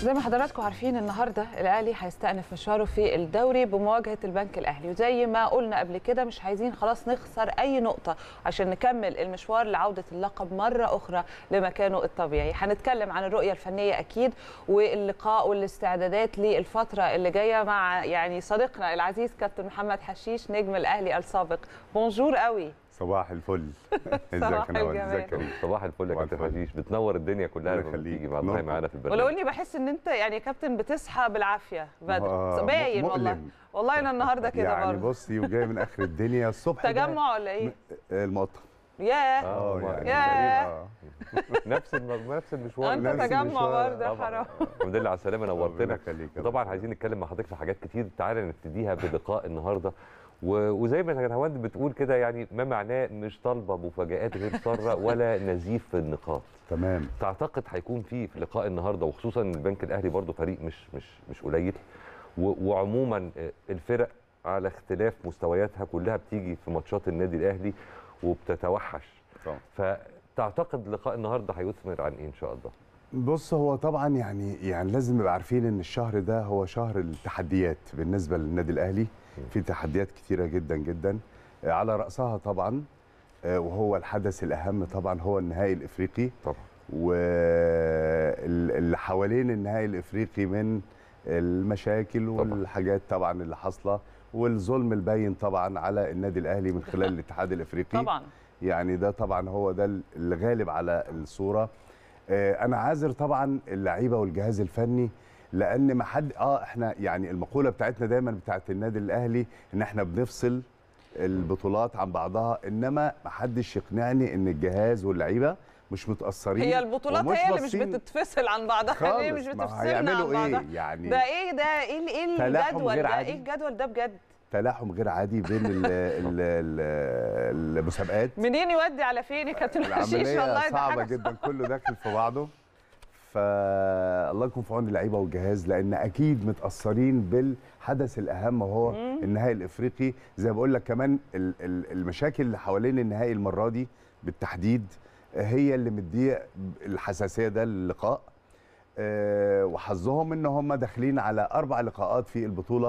زي ما حضراتكم عارفين النهارده الاهلي هيستأنف مشواره في الدوري بمواجهه البنك الاهلي وزي ما قلنا قبل كده مش عايزين خلاص نخسر اي نقطه عشان نكمل المشوار لعوده اللقب مره اخرى لمكانه الطبيعي هنتكلم عن الرؤيه الفنيه اكيد واللقاء والاستعدادات للفتره اللي جايه مع يعني صديقنا العزيز كابتن محمد حشيش نجم الاهلي السابق بونجور قوي صباح الفل ازيك يا ازيك صباح الفل يا كابتن فتيش بتنور الدنيا كلها لما بتيجي ما معانا في البرنامج ولو اني بحس ان انت يعني يا كابتن بتصحى بالعافيه بدري آه، باين والله والله انا النهارده كده يعني برضه يعني بصي وجاي من اخر الدنيا الصبح تجمع ولا ايه؟ المطر ياه اه, آه، يعني ياه آه. نفس نفس المشوار انت تجمع برضه حرام الحمد لله على السلامه نورتنا طبعا عايزين نتكلم مع حضرتك في حاجات كتير تعالى نبتديها بلقاء النهارده وزي ما هند بتقول كده يعني ما معناه مش طالبه مفاجات غير ساره ولا نزيف في النقاط تمام تعتقد هيكون في في لقاء النهارده وخصوصا البنك الاهلي برضو فريق مش مش مش قليل وعموما آه، الفرق على اختلاف مستوياتها كلها بتيجي في ماتشات النادي الاهلي وبتتوحش طبعا. فتعتقد لقاء النهارده هيثمر عن ايه ان شاء الله بص هو طبعا يعني يعني لازم نبقى عارفين ان الشهر ده هو شهر التحديات بالنسبه للنادي الاهلي في تحديات كثيره جدا جدا آه، على راسها طبعا آه، وهو الحدث الاهم طبعا هو النهائي الافريقي طبعا واللي حوالين النهائي الافريقي من المشاكل والحاجات طبعا اللي حاصله والظلم البين طبعا على النادي الاهلي من خلال الاتحاد الافريقي طبعا يعني ده طبعا هو ده الغالب على الصوره آه، انا عاذر طبعا اللعيبه والجهاز الفني لان ما حد اه احنا يعني المقوله بتاعتنا دايما بتاعت النادي الاهلي ان احنا بنفصل البطولات عن بعضها انما ما حدش يقنعني ان الجهاز واللعيبه مش متاثرين هي البطولات هي اللي مش بتتفصل عن بعضها هي مش بتفصلنا عن بعضها إيه يعني ده ايه ده ايه ايه الجدول ده ايه الجدول ده بجد تلاحم غير عادي بين ال ال المسابقات منين يودي على فين يا كابتن والله صعبه جدا كله داخل في بعضه فالله يكون في عون اللعيبه والجهاز لان اكيد متاثرين بالحدث الاهم وهو النهائي الافريقي زي ما بقول لك كمان المشاكل اللي حوالين النهائي المره دي بالتحديد هي اللي مديه الحساسيه ده للقاء آه، وحظهم ان هم داخلين على اربع لقاءات في البطوله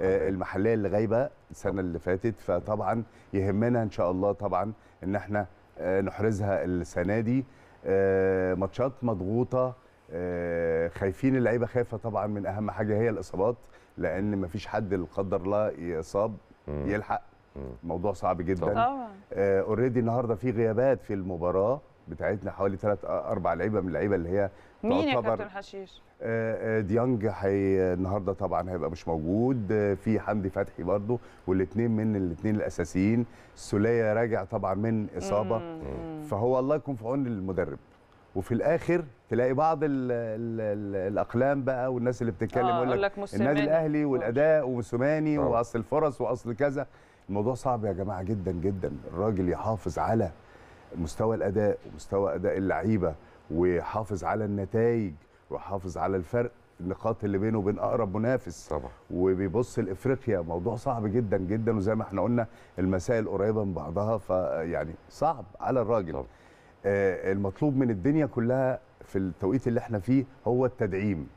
آه، المحليه اللي غايبه السنه اللي فاتت فطبعا يهمنا ان شاء الله طبعا ان احنا آه، نحرزها السنه دي آه، ماتشات مضغوطه آه، خايفين اللعيبه خايفه طبعا من اهم حاجه هي الاصابات لان مفيش حد لا قدر الله يصاب يلحق موضوع صعب جدا اوريدي آه، النهارده في غيابات في المباراه بتاعتنا حوالي ثلاث اربع لعيبه من اللعيبه اللي هي مين يا كابتن حشيش؟ ديانج حي النهارده طبعا هيبقى مش موجود في حمدي فتحي برضو والاثنين من الاثنين الاساسيين السوليه راجع طبعا من اصابه مم. فهو الله يكون في عون المدرب وفي الاخر تلاقي بعض الـ الـ الـ الاقلام بقى والناس اللي بتتكلم آه لك النادي الاهلي والاداء وموسوماني آه. واصل الفرص واصل كذا الموضوع صعب يا جماعه جدا جدا الراجل يحافظ على مستوى الاداء ومستوى اداء اللعيبه وحافظ على النتائج وحافظ على الفرق النقاط اللي بينه وبين اقرب منافس طبعا وبيبص لافريقيا موضوع صعب جدا جدا وزي ما احنا قلنا المسائل قريبه من بعضها فيعني صعب على الراجل طبعا. آه، المطلوب من الدنيا كلها في التوقيت اللي احنا فيه هو التدعيم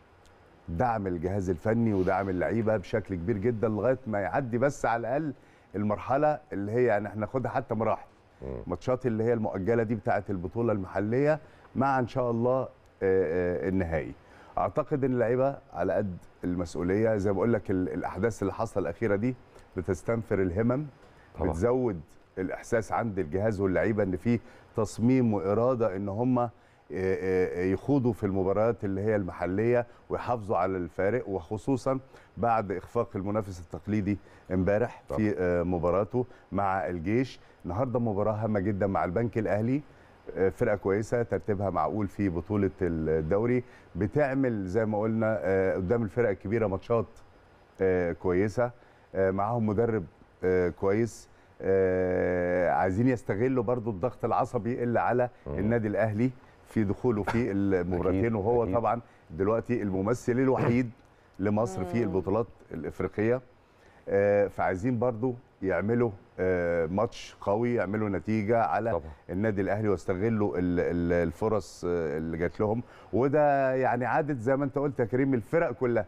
دعم الجهاز الفني ودعم اللعيبه بشكل كبير جدا لغايه ما يعدي بس على الاقل المرحله اللي هي يعني احنا ناخدها حتى مراحل ماتشات اللي هي المؤجله دي بتاعه البطوله المحليه مع ان شاء الله آه، آه، النهائي اعتقد ان اللعيبه على قد المسؤوليه زي ما بقول لك الاحداث اللي حصل الاخيره دي بتستنفر الهمم طبعا. بتزود الاحساس عند الجهاز واللعيبه ان في تصميم واراده ان هم آه، آه، آه، يخوضوا في المباريات اللي هي المحليه ويحافظوا على الفارق وخصوصا بعد اخفاق المنافس التقليدي امبارح في مباراته مع الجيش النهارده مباراه هامه جدا مع البنك الاهلي فرقه كويسه ترتيبها معقول في بطوله الدوري بتعمل زي ما قلنا قدام الفرق الكبيره ماتشات كويسه معاهم مدرب كويس عايزين يستغلوا برضو الضغط العصبي اللي على النادي الاهلي في دخوله في المباراتين وهو أكيد. طبعا دلوقتي الممثل الوحيد لمصر في البطولات الافريقيه آه، فعايزين برضو يعملوا آه، ماتش قوي يعملوا نتيجه على طبعا. النادي الاهلي واستغلوا الفرص آه، اللي جات لهم وده يعني عادت زي ما انت قلت يا كريم الفرق كلها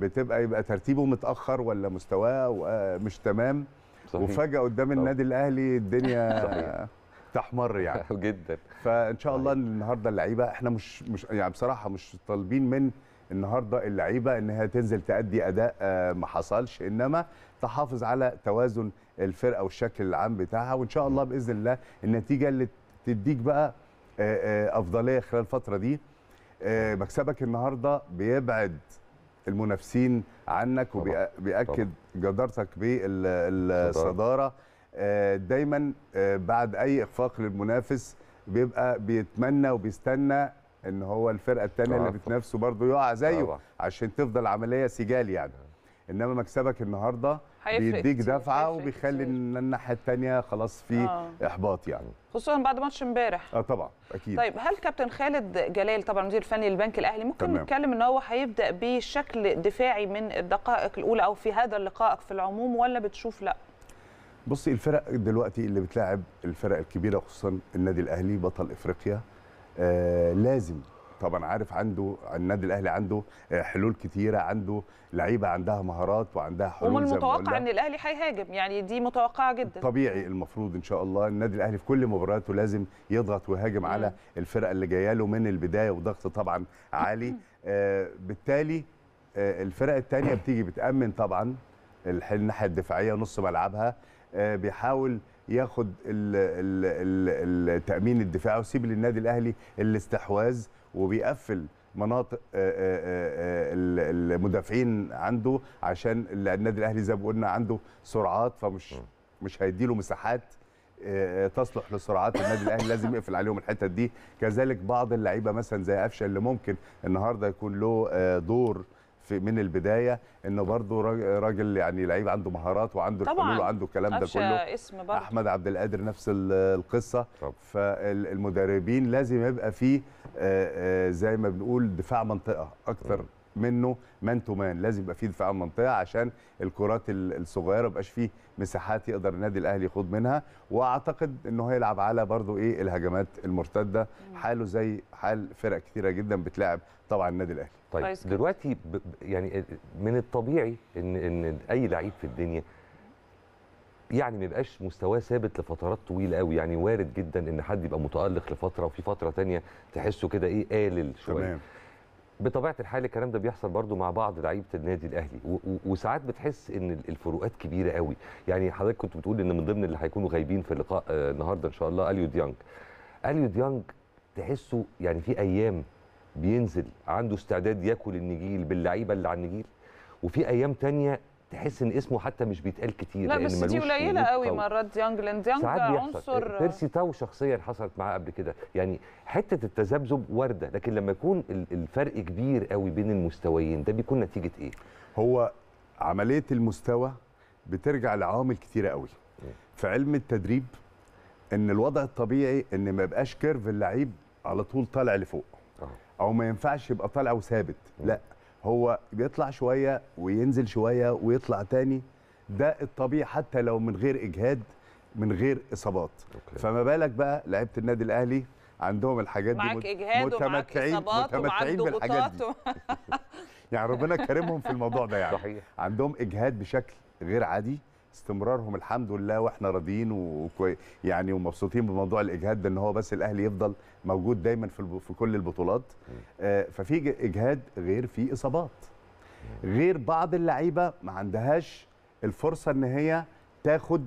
بتبقى يبقى ترتيبه متاخر ولا مستواه مش تمام صحيح. وفجاه قدام النادي الاهلي الدنيا صحيح. تحمر يعني جدا فان شاء الله طيب. النهارده اللعيبه احنا مش مش يعني بصراحه مش طالبين من النهارده اللعيبه انها تنزل تأدي اداء آه، ما حصلش انما تحافظ على توازن الفرقه والشكل العام بتاعها وان شاء الله باذن الله النتيجه اللي تديك بقى آه، آه، افضليه خلال الفتره دي مكسبك النهارده بيبعد المنافسين عنك وبيأكد جدارتك بالصداره آه، دايما آه، بعد اي اخفاق للمنافس بيبقى بيتمنى وبيستنى ان هو الفرقه الثانيه اللي بتنافسه برضه يقع زيه طبعا. عشان تفضل عمليه سجال يعني انما مكسبك النهارده بيديك دفعه وبيخلي الناحيه الثانيه خلاص في آه. احباط يعني خصوصا بعد ماتش امبارح اه طبعا اكيد طيب هل كابتن خالد جلال طبعا المدير الفني للبنك الاهلي ممكن نتكلم ان هو هيبدا بشكل دفاعي من الدقائق الاولى او في هذا اللقاء في العموم ولا بتشوف لا بصي الفرق دلوقتي اللي بتلاعب الفرق الكبيره خصوصا النادي الاهلي بطل افريقيا آه لازم طبعا عارف عنده النادي الاهلي عنده آه، حلول كثيره عنده لعيبه عندها مهارات وعندها حلول ومن المتوقع ان الاهلي هيهاجم يعني دي متوقعه جدا طبيعي المفروض ان شاء الله النادي الاهلي في كل مبارياته لازم يضغط ويهاجم على الفرقه اللي جايه له من البدايه وضغط طبعا عالي آه بالتالي آه الفرق الثانيه بتيجي بتامن طبعا الناحيه الدفاعيه نص ملعبها آه، بيحاول ياخد التامين الدفاعي وسيب للنادي الاهلي الاستحواذ وبيقفل مناطق آه، آه، المدافعين عنده عشان النادي الاهلي زي ما قلنا عنده سرعات فمش مش هيديله مساحات تصلح لسرعات النادي الاهلي لازم يقفل عليهم الحته دي كذلك بعض اللعيبه مثلا زي قفشه اللي ممكن النهارده يكون له دور في من البدايه انه برضه راجل يعني لعيب عنده مهارات وعنده الحلول وعنده الكلام ده كله اسم برضو. احمد عبد القادر نفس القصه طب. فالمدربين لازم يبقى فيه زي ما بنقول دفاع منطقه اكتر م. منه مان تو مان لازم يبقى في دفاع منطقه عشان الكرات الصغيره ما يبقاش فيه مساحات يقدر النادي الاهلي يخوض منها واعتقد انه هيلعب على برضه ايه الهجمات المرتده حاله زي حال فرق كثيره جدا بتلاعب طبعا النادي الاهلي طيب دلوقتي يعني من الطبيعي ان ان اي لعيب في الدنيا يعني ما يبقاش مستواه ثابت لفترات طويله قوي يعني وارد جدا ان حد يبقى متالق لفتره وفي فتره ثانيه تحسه كده ايه قالل شويه بطبيعه الحال الكلام ده بيحصل برضو مع بعض لعيبه النادي الاهلي وساعات بتحس ان الفروقات كبيره قوي يعني حضرتك كنت بتقول ان من ضمن اللي هيكونوا غايبين في اللقاء آه، النهارده ان شاء الله اليو ديانج اليو ديانج تحسه يعني في ايام بينزل عنده استعداد ياكل النجيل باللعيبه اللي على النجيل وفي ايام تانية تحس ان اسمه حتى مش بيتقال كتير لا بس دي قليله قوي مرات ديانج لان ديانج عنصر بيرسي تاو شخصيا حصلت معاه قبل كده يعني حته التذبذب وارده لكن لما يكون الفرق كبير قوي بين المستويين ده بيكون نتيجه ايه هو عمليه المستوى بترجع لعوامل كتيره قوي إيه؟ في علم التدريب ان الوضع الطبيعي ان ما يبقاش كيرف اللعيب على طول طالع لفوق آه. او ما ينفعش يبقى طالع وثابت آه. لا هو بيطلع شويه وينزل شويه ويطلع تاني ده الطبيعي حتى لو من غير اجهاد من غير اصابات أوكي. فما بالك بقى لعيبه النادي الاهلي عندهم الحاجات دي معاك إجهاد متمتعين ومعاك متمتعين بالحاجات دي يعني ربنا كرمهم في الموضوع ده يعني صحيح. عندهم اجهاد بشكل غير عادي استمرارهم الحمد لله واحنا راضيين وكوي يعني ومبسوطين بموضوع الاجهاد ده ان هو بس الاهلي يفضل موجود دايما في في كل البطولات آه، ففي اجهاد غير في اصابات غير بعض اللعيبه ما عندهاش الفرصه ان هي تاخد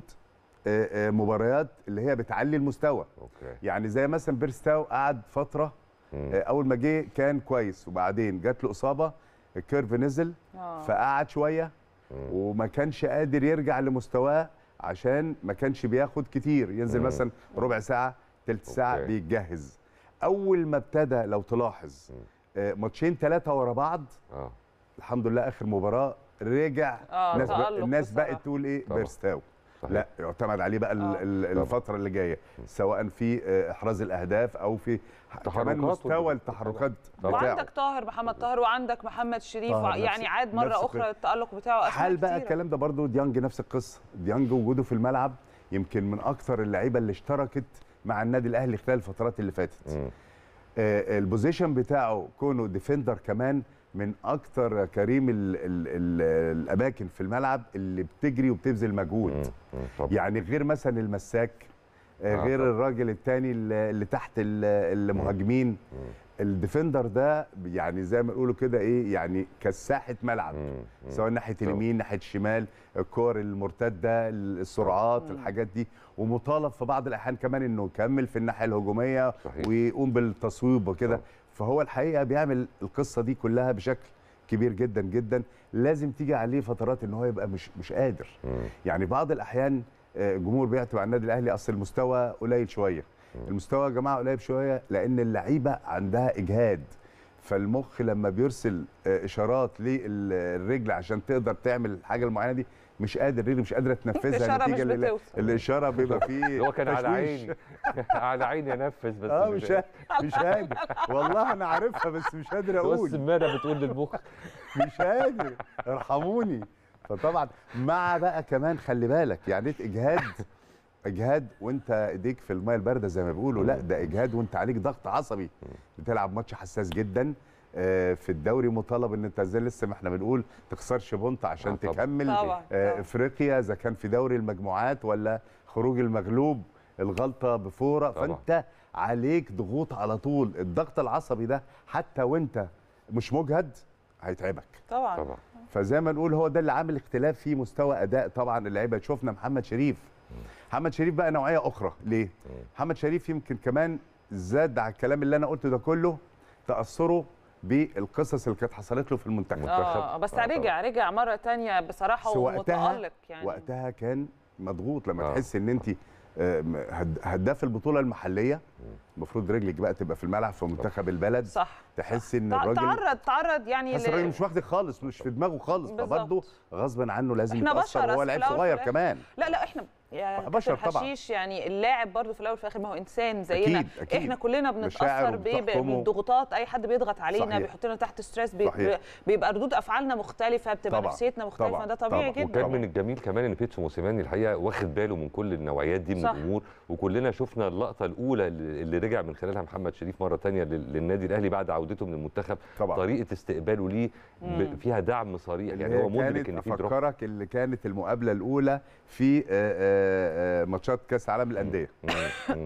آه، آه، مباريات اللي هي بتعلي المستوى أوكي. يعني زي مثلا بيرستاو قعد فتره اول ما جه كان كويس وبعدين جات له اصابه الكيرف نزل أوه. فقعد شويه وما كانش قادر يرجع لمستواه عشان ما كانش بياخد كتير ينزل مم. مثلا ربع ساعه ثلث ساعه أوكي. بيتجهز اول ما ابتدى لو تلاحظ آه ماتشين ثلاثه ورا بعض آه. الحمد لله اخر مباراه رجع آه الناس, الناس بقت تقول ايه بيرستاو لا يعتمد عليه بقى آه. الفتره اللي جايه سواء في آه، احراز الاهداف او في كمان مستوى التحركات بتاعه وعندك طاهر محمد طاهر وعندك محمد شريف يعني عاد مره اخرى التالق بتاعه هل بقى الكلام ده برضو ديانج نفس القصه ديانج وجوده في الملعب يمكن من اكثر اللعيبه اللي اشتركت مع النادي الاهلي خلال الفترات اللي فاتت آه البوزيشن بتاعه كونه ديفندر كمان من اكتر كريم الـ الـ الـ الاماكن في الملعب اللي بتجري وبتبذل مجهود يعني غير مثلا المساك آه، آه، غير آه. الراجل الثاني اللي تحت المهاجمين الديفندر ده يعني زي ما نقولوا كده ايه يعني كساحه ملعب سواء ناحيه اليمين ناحيه الشمال الكور المرتده السرعات الحاجات دي ومطالب في بعض الاحيان كمان انه يكمل في الناحيه الهجوميه صحيح. ويقوم بالتصويب وكده فهو الحقيقه بيعمل القصه دي كلها بشكل كبير جدا جدا لازم تيجي عليه فترات ان هو يبقى مش مش قادر مم. يعني بعض الاحيان الجمهور آه، بيعتب على النادي الاهلي اصل المستوى قليل شويه مم. المستوى يا جماعه قليل شويه لان اللعيبه عندها اجهاد فالمخ لما بيرسل آه، اشارات للرجل عشان تقدر تعمل الحاجه المعينه دي مش قادر رجلي مش قادره تنفذها النتيجه اللي الاشاره بيبقى فيه هو كان على عيني على عيني انفذ بس اه مش مش قادر والله انا عارفها بس مش قادر اقول بص الماده بتقول للمخ مش قادر ارحموني فطبعا مع بقى كمان خلي بالك يعني اجهاد اجهاد وانت ايديك في الميه البارده زي ما بيقولوا لا ده اجهاد وانت عليك ضغط عصبي بتلعب ماتش حساس جدا آه، في الدوري مطالب ان انت زي لسه ما احنا بنقول تخسرش بونت عشان آه، طبعًا. تكمل طبعًا. آه، طبعًا. افريقيا اذا كان في دوري المجموعات ولا خروج المغلوب الغلطه بفوره طبعًا. فانت عليك ضغوط على طول الضغط العصبي ده حتى وانت مش مجهد هيتعبك طبعا, طبعا. فزي ما نقول هو ده اللي عامل اختلاف في مستوى اداء طبعا اللعيبه شفنا محمد شريف محمد شريف بقى نوعيه اخرى ليه محمد شريف يمكن كمان زاد على الكلام اللي انا قلته ده كله تاثره بالقصص اللي كانت حصلت له في المنتخب اه بس آه رجع رجع مره ثانيه بصراحه ومتالق يعني وقتها كان مضغوط لما آه. تحس ان انت آه، هداف البطوله المحليه المفروض رجلك بقى تبقى في الملعب في منتخب البلد صح تحس ان الراجل تعرض تعرض يعني تحس الراجل مش واخدك خالص مش في دماغه خالص فبرضه غصبا عنه لازم يتاثر وهو لعيب صغير كمان لا لا احنا يعني بشر طبعا حشيش يعني اللاعب برضه في الاول وفي الاخر ما هو انسان زينا أكيد أكيد. احنا كلنا بنتاثر بالضغوطات اي حد بيضغط علينا بيحطنا تحت ستريس بي بيبقى ردود افعالنا مختلفه بتبقى طبعا. نفسيتنا مختلفه طبعا. ده طبيعي طبعا. جدا وكان من الجميل كمان ان بيتسو موسيماني الحقيقه واخد باله من كل النوعيات دي من الامور وكلنا شفنا اللقطه الاولى اللي رجع من خلالها محمد شريف مره ثانيه للنادي الاهلي بعد عودته من المنتخب طبعا. طريقه استقباله ليه فيها دعم صريح يعني هو مدرك ان في افكرك اللي كانت المقابله الاولى في آه، آه، آه، آه، ماتشات كاس عالم الانديه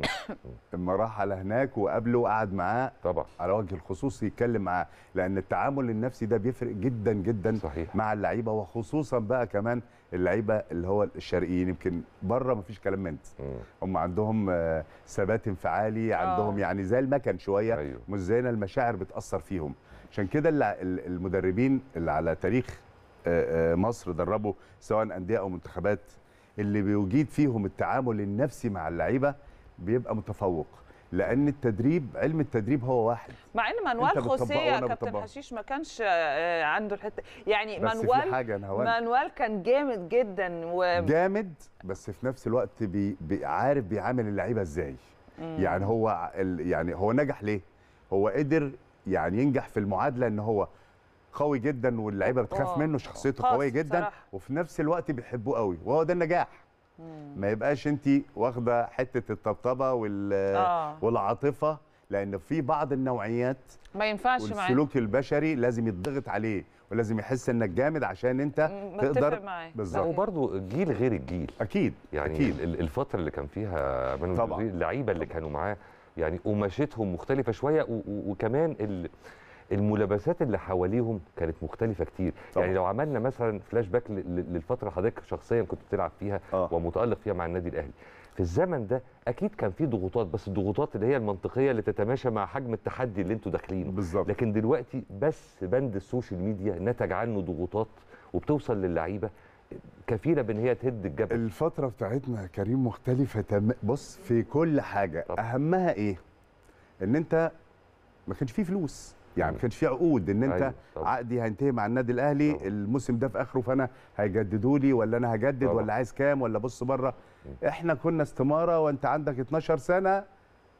لما راح على هناك وقابله وقعد معاه طبعا على وجه الخصوص يتكلم معاه لان التعامل النفسي ده بيفرق جدا جدا صحيح. مع اللعيبه وخصوصا بقى كمان اللعيبه اللي هو الشرقيين يمكن بره ما فيش كلام منت هم عندهم آه، ثبات انفعالي عندهم أوه. يعني زي المكن شويه أيوه. مش زينا المشاعر بتاثر فيهم عشان كده المدربين اللي على تاريخ مصر دربوا سواء انديه او منتخبات اللي بيجيد فيهم التعامل النفسي مع اللعيبه بيبقى متفوق لان التدريب علم التدريب هو واحد مع ان مانوال خوسيه كابتن حشيش ما كانش آه، عنده الحته يعني مانوال حاجة مانوال كان جامد جدا و... جامد بس في نفس الوقت بي... بي عارف بيعامل اللعيبه ازاي مم. يعني هو ال... يعني هو نجح ليه هو قدر يعني ينجح في المعادله ان هو قوي جدا واللعيبه بتخاف آه. منه شخصيته قويه جدا صراحة. وفي نفس الوقت بيحبوه قوي وهو ده النجاح مم. ما يبقاش انت واخده حته الطبطبه وال آه. والعاطفه لان في بعض النوعيات ما ينفعش معاه السلوك البشري لازم يتضغط عليه ولازم يحس انك جامد عشان انت تقدر بالظبط وبرضه الجيل غير الجيل اكيد يعني أكيد. الفتره اللي كان فيها من اللعيبه اللي كانوا معاه يعني قماشتهم مختلفه شويه وكمان ال... الملابسات اللي حواليهم كانت مختلفه كتير طبعا. يعني لو عملنا مثلا فلاش باك للفتره حضرتك شخصيا كنت بتلعب فيها آه. ومتالق فيها مع النادي الاهلي في الزمن ده اكيد كان في ضغوطات بس الضغوطات اللي هي المنطقيه اللي تتماشى مع حجم التحدي اللي انتوا داخلينه بالظبط لكن دلوقتي بس بند السوشيال ميديا نتج عنه ضغوطات وبتوصل للعيبه كفيله بان هي تهد الجبل الفتره بتاعتنا يا كريم مختلفه تم... بص في كل حاجه طبعا. اهمها ايه ان انت ما كانش فيه فلوس يعني ما كانش في عقود ان انت أيوة. عقدي هينتهي مع النادي الاهلي الموسم ده في اخره فانا هيجددوا لي ولا انا هجدد ولا عايز كام ولا بص بره احنا كنا استماره وانت عندك 12 سنه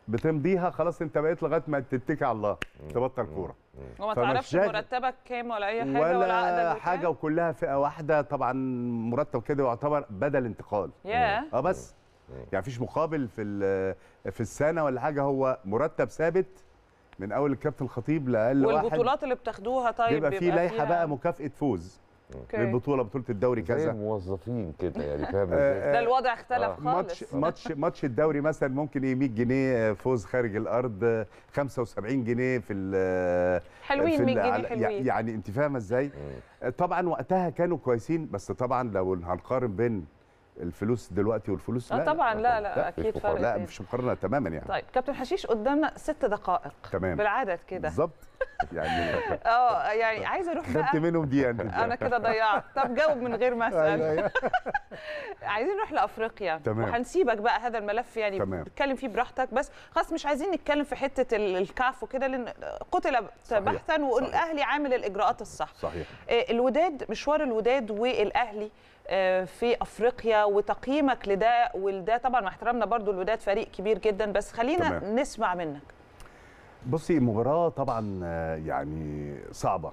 بتمضيها خلاص انت بقيت لغايه ما تتكي على الله تبطل كوره وما تعرفش مرتبك كام ولا اي حاجه ولا, ولا عقدك حاجه وكلها فئه واحده طبعا مرتب كده يعتبر بدل انتقال اه بس يعني فيش مقابل في في السنه ولا حاجه هو مرتب ثابت من اول الكابتن الخطيب لاقل واحد والبطولات اللي بتاخدوها طيب بيبقى, في لائحه بقى مكافاه فوز أوكي. للبطوله بطوله الدوري كذا زي الموظفين كده يعني فاهم آه، ده الوضع اختلف آه. خالص ماتش ماتش ماتش الدوري مثلا ممكن ايه 100 جنيه فوز خارج الارض 75 جنيه في ال حلوين 100 جنيه حلوين يعني انت فاهمه ازاي؟ طبعا وقتها كانوا كويسين بس طبعا لو هنقارن بين الفلوس دلوقتي والفلوس آه، لا طبعا لا لا, لا, لا اكيد فرق لا مش مقارنه تماما يعني طيب كابتن حشيش قدامنا ست دقائق تمام بالعدد كده بالظبط يعني اه يعني عايز اروح خدت منهم دي يعني. انا كده ضيعت طب جاوب من غير ما أيوة، اسال أيوة. عايزين نروح لافريقيا تمام وهنسيبك بقى هذا الملف يعني تمام نتكلم فيه براحتك بس خلاص مش عايزين نتكلم في حته الكاف وكده لان قتل بحثا والاهلي عامل الاجراءات الصح صحيح آه، الوداد مشوار الوداد والاهلي آه، في افريقيا وتقييمك لده ولده طبعا واحترامنا برضو الوداد فريق كبير جدا بس خلينا تمام. نسمع منك بصي مباراه طبعا آه، يعني صعبه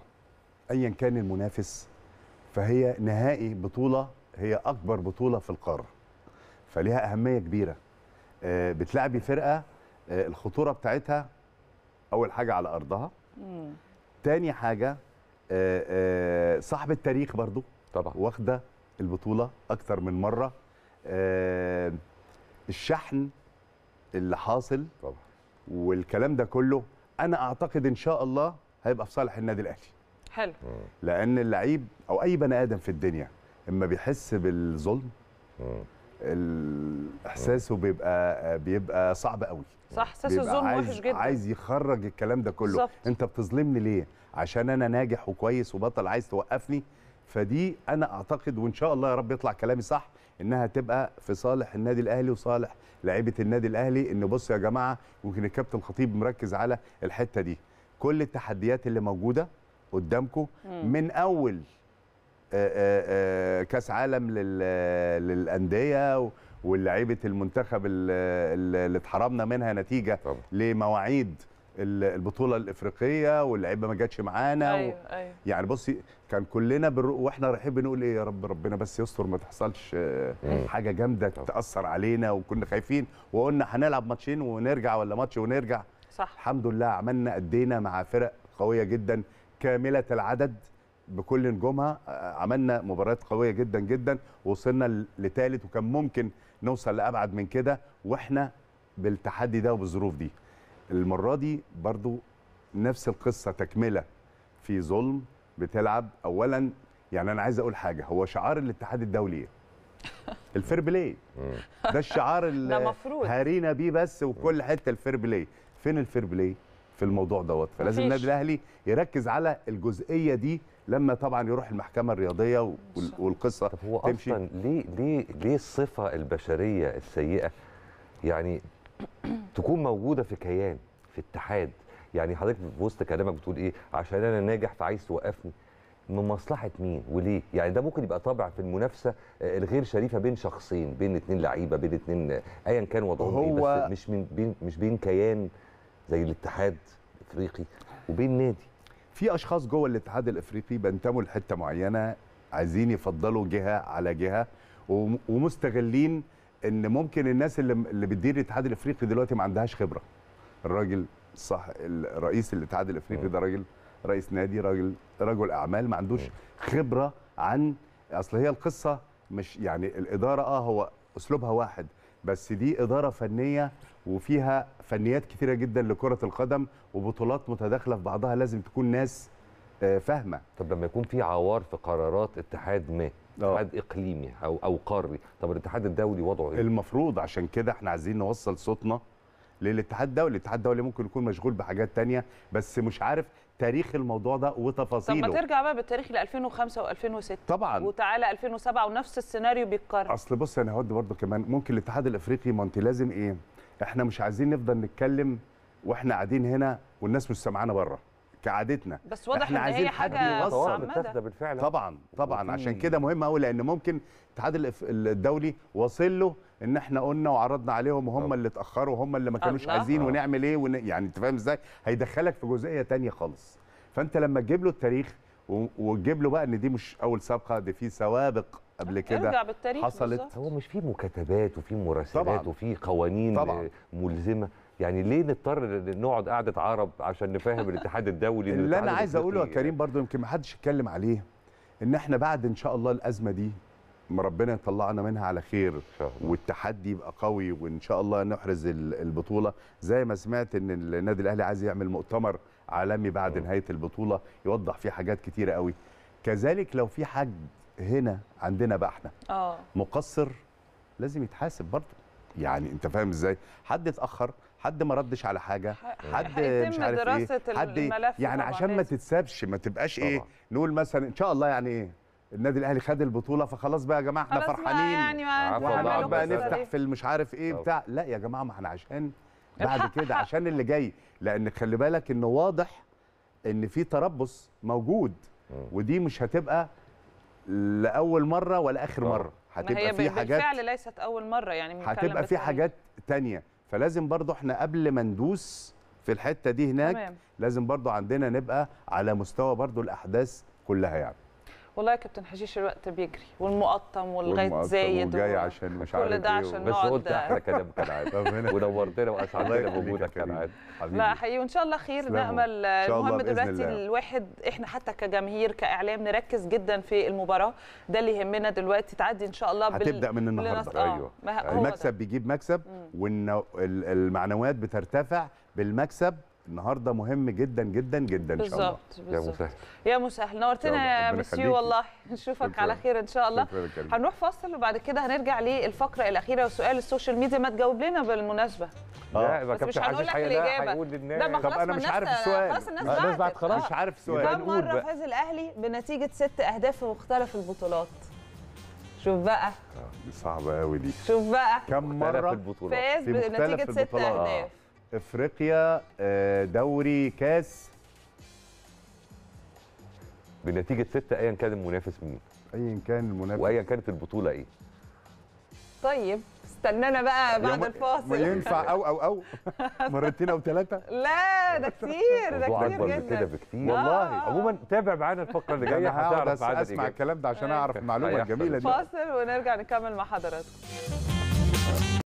ايا كان المنافس فهي نهائي بطوله هي اكبر بطوله في القاره فليها اهميه كبيره آه، بتلعبي فرقه الخطوره بتاعتها اول حاجه على ارضها تاني حاجه صاحب التاريخ برضو طبعا واخده البطوله أكثر من مره آه، الشحن اللي حاصل طبعا والكلام ده كله انا اعتقد ان شاء الله هيبقى في صالح النادي الاهلي حلو لان اللعيب او اي بني ادم في الدنيا اما بيحس بالظلم احساسه بيبقى بيبقى صعب قوي صح احساس الظلم وحش جدا عايز يخرج الكلام ده كله بالزبط. انت بتظلمني ليه عشان انا ناجح وكويس وبطل عايز توقفني فدي انا اعتقد وان شاء الله يا رب يطلع كلامي صح انها تبقى في صالح النادي الاهلي وصالح لعيبه النادي الاهلي ان بص يا جماعه يمكن الكابتن خطيب مركز على الحته دي كل التحديات اللي موجوده قدامكم من اول آه، آه، آه، كاس عالم للانديه ولعيبه المنتخب اللي اتحرمنا منها نتيجه لمواعيد البطوله الافريقيه واللعيبه ما جاتش معانا أيوة و... أيوة. يعني بصي كان كلنا بر... واحنا رايحين بنقول ايه يا رب ربنا بس يستر ما تحصلش آه، حاجه جامده تاثر علينا وكنا خايفين وقلنا هنلعب ماتشين ونرجع ولا ماتش ونرجع صح الحمد لله عملنا ادينا مع فرق قويه جدا كامله العدد بكل نجومها آه، عملنا مباريات قويه جدا جدا وصلنا لثالث وكان ممكن نوصل لابعد من كده واحنا بالتحدي ده وبالظروف دي المره دي برضو نفس القصه تكمله في ظلم بتلعب اولا يعني انا عايز اقول حاجه هو شعار الاتحاد الدولي إيه؟ الفير بلاي ده الشعار اللي هارينا بيه بس وكل حته الفير بلاي فين الفير بلاي في الموضوع دوت فلازم النادي الاهلي يركز على الجزئيه دي لما طبعا يروح المحكمه الرياضيه والقصه طب هو تمشي. اصلا ليه ليه ليه الصفه البشريه السيئه يعني تكون موجوده في كيان في اتحاد يعني حضرتك في وسط كلامك بتقول ايه عشان انا ناجح فعايز توقفني من مصلحه مين وليه يعني ده ممكن يبقى طابع في المنافسه آه، الغير شريفه بين شخصين بين اتنين لعيبه بين اتنين آه، ايا كان وضعهم ايه بس مش من بين مش بين كيان زي الاتحاد الافريقي وبين نادي في اشخاص جوه الاتحاد الافريقي بينتموا لحته معينه عايزين يفضلوا جهه على جهه ومستغلين ان ممكن الناس اللي اللي بتدير الاتحاد الافريقي دلوقتي ما عندهاش خبره الراجل صح الرئيس الاتحاد الافريقي ده راجل رئيس نادي راجل رجل اعمال ما عندوش خبره عن اصل هي القصه مش يعني الاداره اه هو اسلوبها واحد بس دي اداره فنيه وفيها فنيات كثيره جدا لكره القدم وبطولات متداخله في بعضها لازم تكون ناس آه، فاهمه طب لما يكون في عوار في قرارات اتحاد ما اه. اتحاد اقليمي او او قاري طب الاتحاد الدولي وضعه ايه المفروض عشان كده احنا عايزين نوصل صوتنا للاتحاد الدولي الاتحاد الدولي ممكن يكون مشغول بحاجات تانية بس مش عارف تاريخ الموضوع ده وتفاصيله طب ما ترجع بقى بالتاريخ ل 2005 و2006 طبعا وتعالى 2007 ونفس السيناريو بيتكرر اصل بص انا هود برضه كمان ممكن الاتحاد الافريقي ما انت لازم ايه احنا مش عايزين نفضل نتكلم واحنا قاعدين هنا والناس مش سامعانا بره كعادتنا بس واضح ان هي حاجه متاخده بالفعل طبعا طبعا عشان كده مهم قوي لان ممكن الاتحاد الدولي واصل له ان احنا قلنا وعرضنا عليهم وهم اللي اتاخروا وهم اللي ما كانوش عايزين آه. ونعمل ايه ون... يعني انت فاهم ازاي هيدخلك في جزئيه ثانيه خالص فانت لما تجيب له التاريخ وتجيب له بقى ان دي مش اول سابقه دي في سوابق قبل آه، كده حصلت بالزبط. هو مش في مكاتبات وفي مراسلات وفي قوانين طبعًا. ملزمه يعني ليه نضطر نقعد قعده عرب عشان نفهم الاتحاد الدولي اللي, اللي انا عايز اقوله يا كريم برضو يمكن ما حدش اتكلم عليه ان احنا بعد ان شاء الله الازمه دي ربنا يطلعنا منها على خير والتحدي يبقى قوي وان شاء الله نحرز البطوله زي ما سمعت ان النادي الاهلي عايز يعمل مؤتمر عالمي بعد آه. نهايه البطوله يوضح فيه حاجات كتيره قوي كذلك لو في حد هنا عندنا بقى احنا آه. مقصر لازم يتحاسب برضه يعني انت فاهم ازاي حد اتاخر حد ما ردش على حاجه حد مش عارف ايه حد يعني عشان ما تتسابش ما تبقاش إيه، طبعا. ايه نقول مثلا ان شاء الله يعني ايه النادي الاهلي خد البطوله فخلاص بقى يا جماعه احنا فرحانين يعني وهنقعد بقى نفتح في مش عارف ايه بتاع لا يا جماعه ما احنا عشان بعد كده عشان اللي جاي لان خلي بالك انه واضح ان في تربص موجود ودي مش هتبقى لاول مره ولا اخر مره هتبقى في حاجات بالفعل ليست اول مره يعني هتبقى في حاجات تانية فلازم برضو احنا قبل ما ندوس في الحته دي هناك تمام. لازم برضو عندنا نبقى على مستوى برضو الاحداث كلها يعني والله يا كابتن حشيش الوقت بيجري والمقطم والغيت زايد وجاي عشان مش عارف كل ده إيه عشان بس قلت احلى كلام كالعاده ونورتنا واسعدتنا بوجودك كالعاده لا حقيقي وان شاء الله خير نامل المهم دلوقتي الواحد احنا حتى كجماهير كاعلام نركز جدا في المباراه ده اللي يهمنا دلوقتي تعدي ان شاء الله بال... هتبدا من النهارده ايوه آه، المكسب بيجيب مكسب والمعنويات بترتفع بالمكسب النهارده مهم جدا جدا جدا ان شاء الله بالظبط يا مسهل يا مسهل نورتنا يا مسيو والله نشوفك على خير ان شاء الله هنروح فاصل وبعد كده هنرجع للفقره الاخيره وسؤال السوشيال ميديا ما تجاوب لنا بالمناسبه آه، لا بس مش هنقول لك الاجابه لا انا مش عارف السؤال خلاص الناس بعد خلاص مش عارف السؤال كم مره فاز الاهلي بنتيجه ست اهداف في مختلف البطولات شوف بقى آه، دي صعبه قوي دي شوف بقى كم مره فاز بنتيجه ست اهداف افريقيا آه، دوري كاس بنتيجه سته ايا كان المنافس مين ايا كان المنافس وايا كانت البطوله ايه طيب استنانا بقى بعد الفاصل ينفع او او او مرتين او ثلاثه لا ده كتير ده كتير جدا كده بكتير والله آه. عموما تابع معانا الفقره اللي جايه هتعرف اسمع الكلام ده عشان اعرف المعلومه الجميله دي فاصل ونرجع نكمل مع حضراتكم